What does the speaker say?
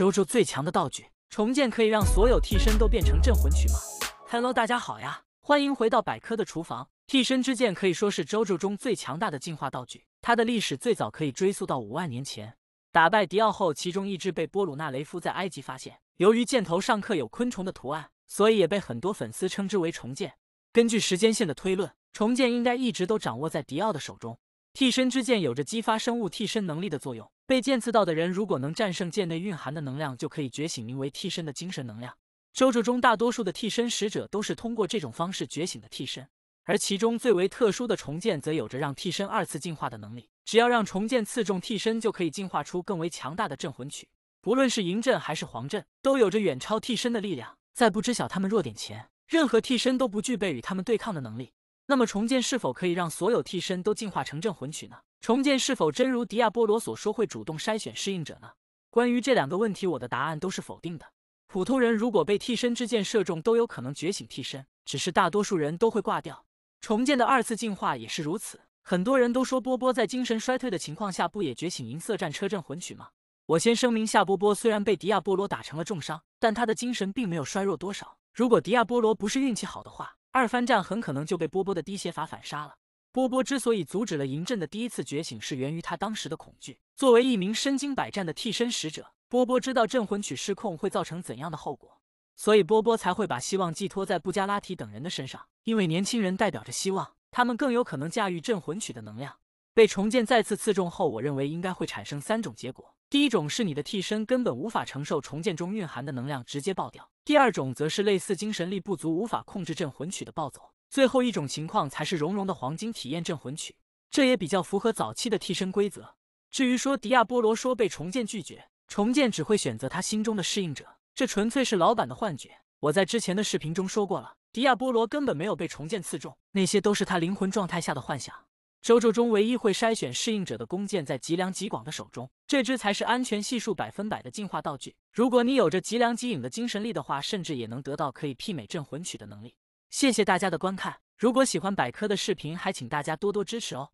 周周最强的道具，重建可以让所有替身都变成镇魂曲吗？Hello，大家好呀，欢迎回到百科的厨房。替身之剑可以说是周周中最强大的进化道具，它的历史最早可以追溯到五万年前。打败迪奥后，其中一只被波鲁纳雷夫在埃及发现。由于箭头上刻有昆虫的图案，所以也被很多粉丝称之为重建。根据时间线的推论，重建应该一直都掌握在迪奥的手中。替身之剑有着激发生物替身能力的作用，被剑刺到的人如果能战胜剑内蕴含的能量，就可以觉醒名为替身的精神能量。周周中大多数的替身使者都是通过这种方式觉醒的替身，而其中最为特殊的重剑则有着让替身二次进化的能力。只要让重剑刺中替身，就可以进化出更为强大的镇魂曲。不论是银阵还是黄阵，都有着远超替身的力量。在不知晓他们弱点前，任何替身都不具备与他们对抗的能力。那么重建是否可以让所有替身都进化成镇魂曲呢？重建是否真如迪亚波罗所说会主动筛选适应者呢？关于这两个问题，我的答案都是否定的。普通人如果被替身之箭射中，都有可能觉醒替身，只是大多数人都会挂掉。重建的二次进化也是如此。很多人都说波波在精神衰退的情况下不也觉醒银色战车镇魂曲吗？我先声明下，波波虽然被迪亚波罗打成了重伤，但他的精神并没有衰弱多少。如果迪亚波罗不是运气好的话。二番战很可能就被波波的低血法反杀了。波波之所以阻止了嬴政的第一次觉醒，是源于他当时的恐惧。作为一名身经百战的替身使者，波波知道镇魂曲失控会造成怎样的后果，所以波波才会把希望寄托在布加拉提等人的身上，因为年轻人代表着希望，他们更有可能驾驭镇魂曲的能量。被重剑再次刺中后，我认为应该会产生三种结果：第一种是你的替身根本无法承受重建中蕴含的能量，直接爆掉；第二种则是类似精神力不足无法控制镇魂曲的暴走；最后一种情况才是融融的黄金体验镇魂曲，这也比较符合早期的替身规则。至于说迪亚波罗说被重剑拒绝，重剑只会选择他心中的适应者，这纯粹是老板的幻觉。我在之前的视频中说过了，迪亚波罗根本没有被重剑刺中，那些都是他灵魂状态下的幻想。周周中唯一会筛选适应者的弓箭，在吉良吉广的手中，这只才是安全系数百分百的进化道具。如果你有着吉良吉影的精神力的话，甚至也能得到可以媲美镇魂曲的能力。谢谢大家的观看，如果喜欢百科的视频，还请大家多多支持哦。